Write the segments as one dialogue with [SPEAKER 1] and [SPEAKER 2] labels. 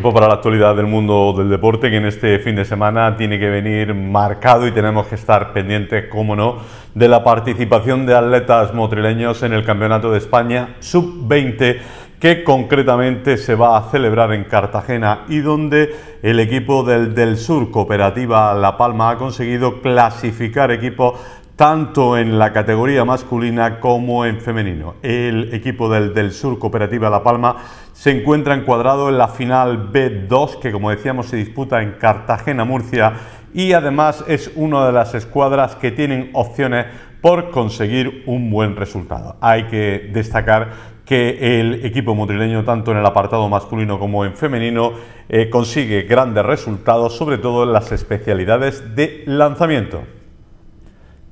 [SPEAKER 1] para la actualidad del mundo del deporte, que en este fin de semana tiene que venir marcado y tenemos que estar pendientes, como no, de la participación de atletas motrileños en el Campeonato de España Sub-20, que concretamente se va a celebrar en Cartagena y donde el equipo del Del Sur Cooperativa La Palma ha conseguido clasificar equipo tanto en la categoría masculina como en femenino. El equipo del, Sur Cooperativa La Palma se encuentra encuadrado en la final B2, que como decíamos se disputa en Cartagena, Murcia, y además es una de las escuadras que tienen opciones por conseguir un buen resultado. Hay que destacar que el equipo motrileño, tanto en el apartado masculino como en femenino, eh, consigue grandes resultados, sobre todo en las especialidades de lanzamiento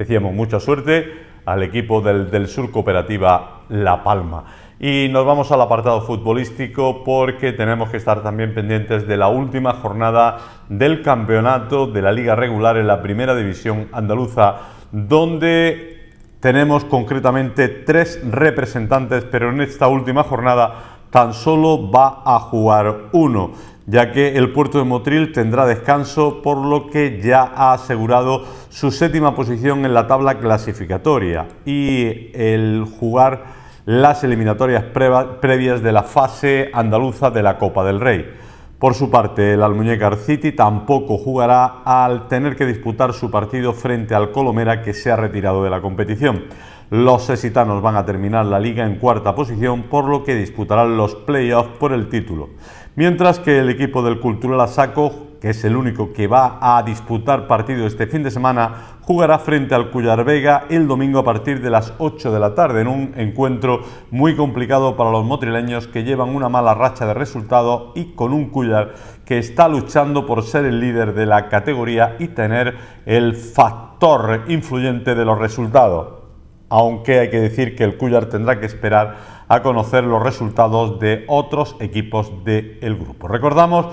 [SPEAKER 1] decíamos, mucha suerte al equipo del, del Sur Cooperativa La Palma. Y nos vamos al apartado futbolístico porque tenemos que estar también pendientes de la última jornada del campeonato de la liga regular en la primera división andaluza, donde tenemos concretamente tres representantes, pero en esta última jornada tan solo va a jugar uno ya que el puerto de Motril tendrá descanso, por lo que ya ha asegurado su séptima posición en la tabla clasificatoria y el jugar las eliminatorias previas de la fase andaluza de la Copa del Rey. Por su parte, el Almuñécar City tampoco jugará al tener que disputar su partido frente al Colomera que se ha retirado de la competición. Los sesitanos van a terminar la liga en cuarta posición, por lo que disputarán los playoffs por el título. Mientras que el equipo del Cultural Asaco, que es el único que va a disputar partido este fin de semana, jugará frente al Cullar Vega el domingo a partir de las 8 de la tarde en un encuentro muy complicado para los motrileños que llevan una mala racha de resultados y con un Cullar que está luchando por ser el líder de la categoría y tener el factor influyente de los resultados aunque hay que decir que el Cullar tendrá que esperar a conocer los resultados de otros equipos del grupo. Recordamos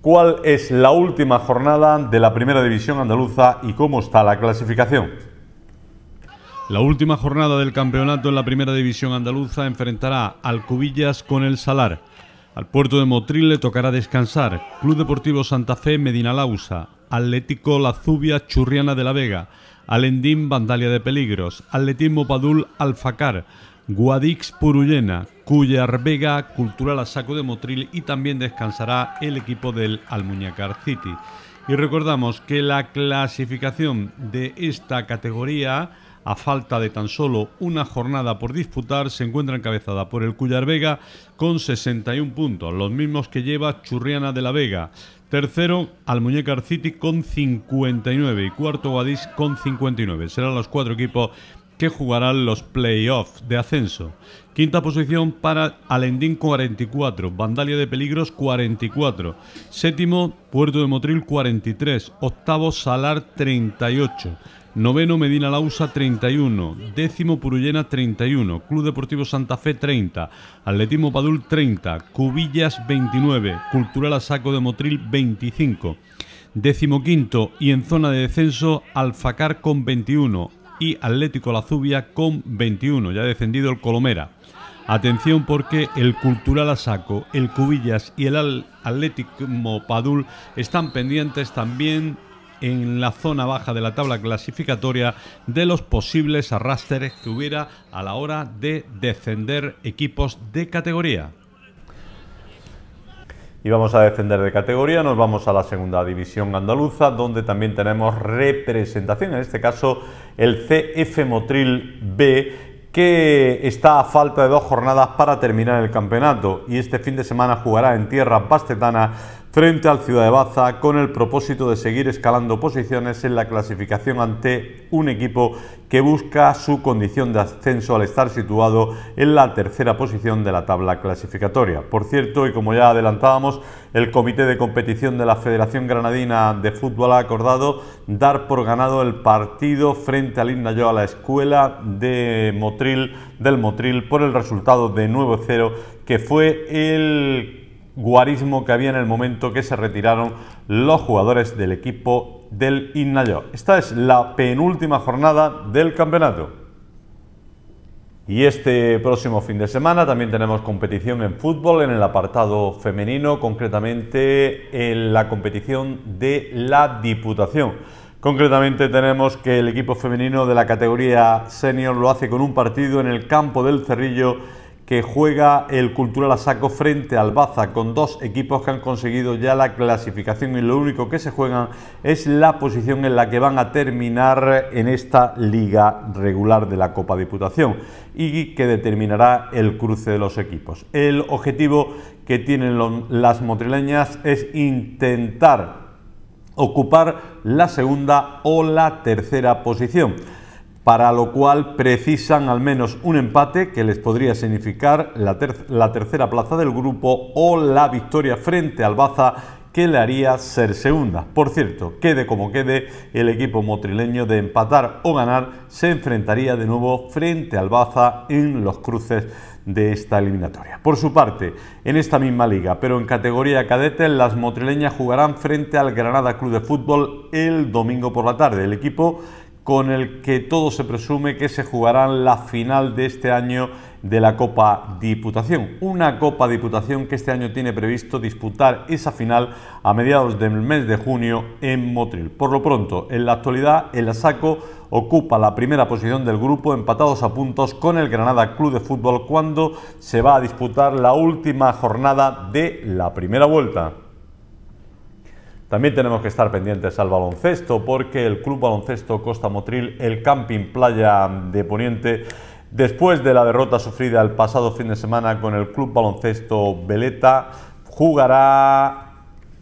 [SPEAKER 1] cuál es la última jornada de la Primera División Andaluza y cómo está la clasificación. La última jornada del campeonato en la Primera División Andaluza enfrentará al Cubillas con el Salar. Al puerto de Motril le tocará descansar. Club Deportivo Santa Fe, Medina Lausa. Atlético La Zubia, Churriana de la Vega. Alendín Vandalia de Peligros, Atletismo Padul Alfacar, Guadix Purullena, Cuyar Vega, Cultural saco de Motril y también descansará el equipo del Almuñacar City. Y recordamos que la clasificación de esta categoría a falta de tan solo una jornada por disputar, se encuentra encabezada por el Cuyar Vega con 61 puntos, los mismos que lleva Churriana de la Vega. Tercero, al City con 59 y cuarto Guadix con 59. Serán los cuatro equipos que jugarán los playoffs de ascenso. Quinta posición para Alendín 44, Vandalia de Peligros 44, séptimo Puerto de Motril 43, octavo Salar 38, Noveno Medina Lausa 31, décimo Purullena 31, Club Deportivo Santa Fe 30, Atletismo Padul 30, Cubillas 29, Cultural Asaco de Motril 25, décimo quinto y en zona de descenso Alfacar con 21 y Atlético Lazubia con 21, ya ha descendido el Colomera. Atención porque el Cultural Asaco, el Cubillas y el Atlético Padul están pendientes también en la zona baja de la tabla clasificatoria de los posibles arrastres que hubiera a la hora de defender equipos de categoría. Y vamos a defender de categoría, nos vamos a la segunda división andaluza, donde también tenemos representación, en este caso el CF Motril B, que está a falta de dos jornadas para terminar el campeonato y este fin de semana jugará en tierra pastetana frente al Ciudad de Baza con el propósito de seguir escalando posiciones en la clasificación ante un equipo que busca su condición de ascenso al estar situado en la tercera posición de la tabla clasificatoria. Por cierto, y como ya adelantábamos, el Comité de Competición de la Federación Granadina de Fútbol ha acordado dar por ganado el partido frente al yo a la escuela de Motril, del Motril por el resultado de 9-0 que fue el guarismo que había en el momento que se retiraron los jugadores del equipo del Innayo. Esta es la penúltima jornada del campeonato. Y este próximo fin de semana también tenemos competición en fútbol en el apartado femenino, concretamente en la competición de la Diputación. Concretamente tenemos que el equipo femenino de la categoría senior lo hace con un partido en el campo del Cerrillo que juega el cultural La Saco frente al Baza, con dos equipos que han conseguido ya la clasificación y lo único que se juegan es la posición en la que van a terminar en esta liga regular de la Copa Diputación y que determinará el cruce de los equipos. El objetivo que tienen las motrileñas es intentar ocupar la segunda o la tercera posición para lo cual precisan al menos un empate que les podría significar la, tercera plaza del grupo o la victoria frente al Baza que le haría ser segunda. Por cierto, quede como quede, el equipo motrileño de empatar o ganar se enfrentaría de nuevo frente al Baza en los cruces de esta eliminatoria. Por su parte, en esta misma liga, pero en categoría cadete, las motrileñas jugarán frente al Granada Club de Fútbol el domingo por la tarde. El equipo con el que todo se presume que se jugará la final de este año de la Copa Diputación. Una Copa Diputación que este año tiene previsto disputar esa final a mediados del mes de junio en Motril. Por lo pronto, en la actualidad, el Asaco ocupa la primera posición del grupo empatados a puntos con el Granada Club de Fútbol cuando se va a disputar la última jornada de la primera vuelta. También tenemos que estar pendientes al baloncesto porque el Club Baloncesto Costa Motril, el Camping Playa de Poniente, después de la derrota sufrida el pasado fin de semana con el Club Baloncesto Veleta, jugará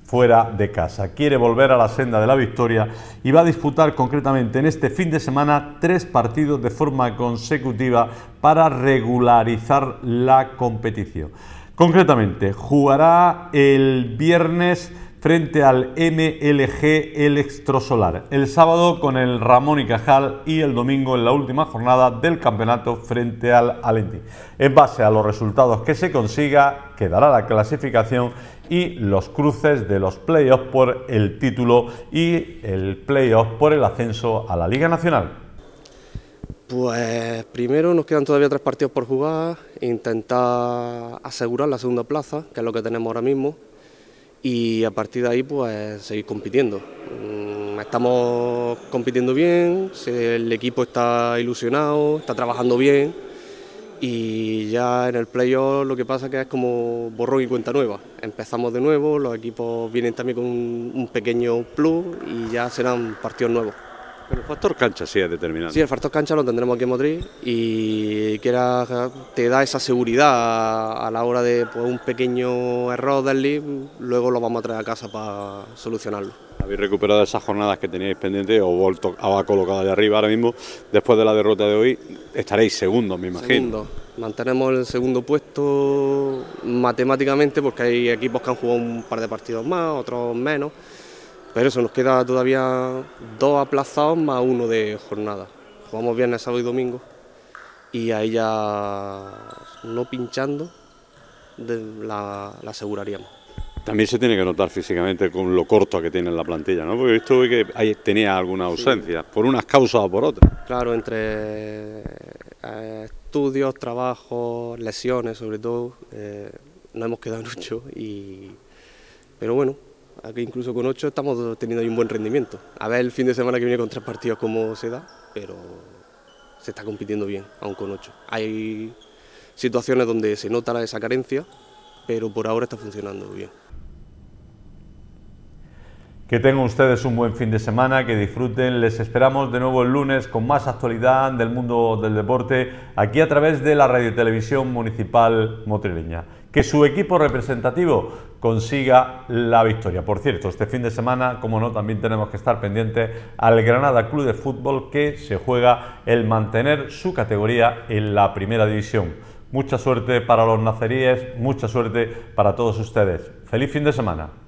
[SPEAKER 1] fuera de casa. Quiere volver a la senda de la victoria y va a disputar concretamente en este fin de semana tres partidos de forma consecutiva para regularizar la competición. Concretamente, jugará el viernes frente al MLG Electrosolar... El sábado con el Ramón y Cajal y el domingo en la última jornada del campeonato frente al Alenti. En base a los resultados que se consiga, quedará la clasificación y los cruces de los playoffs por el título y el playoff por el ascenso a la Liga Nacional.
[SPEAKER 2] Pues primero nos quedan todavía tres partidos por jugar, intentar asegurar la segunda plaza, que es lo que tenemos ahora mismo, y a partir de ahí pues seguir compitiendo. Mm, estamos compitiendo bien, el equipo está ilusionado, está trabajando bien y ya en el playoff lo que pasa que es como borrón y cuenta nueva. Empezamos de nuevo, los equipos vienen también con un pequeño plus y ya serán partidos nuevos.
[SPEAKER 1] Pero el factor cancha sí es determinante. Sí, el
[SPEAKER 2] factor cancha lo tendremos aquí en Madrid y que te da esa seguridad a, la hora de pues, un pequeño error del luego lo vamos a traer a casa para solucionarlo.
[SPEAKER 1] Habéis recuperado esas jornadas que teníais pendientes o vuelto a de arriba ahora mismo. Después de la derrota de hoy estaréis segundos, me imagino. Segundo.
[SPEAKER 2] Mantenemos el segundo puesto matemáticamente porque hay equipos que han jugado un par de partidos más, otros menos. Pero eso, nos queda todavía dos aplazados más uno de jornada. Jugamos viernes, sábado y domingo. Y ahí ya no pinchando la, aseguraríamos.
[SPEAKER 1] También se tiene que notar físicamente con lo corto que tiene la plantilla, ¿no? Porque visto que ahí tenía alguna ausencia, por unas causas o por otras.
[SPEAKER 2] Claro, entre eh, estudios, trabajos, lesiones sobre todo, eh, no hemos quedado mucho. pero bueno, Aquí incluso con ocho estamos teniendo un buen rendimiento. A ver el fin de semana que viene con tres partidos cómo se da, pero se está compitiendo bien, aún con ocho. Hay situaciones donde se nota esa carencia, pero por ahora está funcionando bien.
[SPEAKER 1] Que tengan ustedes un buen fin de semana, que disfruten. Les esperamos de nuevo el lunes con más actualidad del mundo del deporte aquí a través de la Radio Televisión Municipal Motrileña. Que su equipo representativo consiga la victoria. Por cierto, este fin de semana, como no, también tenemos que estar pendientes al Granada Club de Fútbol que se juega el mantener su categoría en la primera división. Mucha suerte para los naceríes, mucha suerte para todos ustedes. Feliz fin de semana.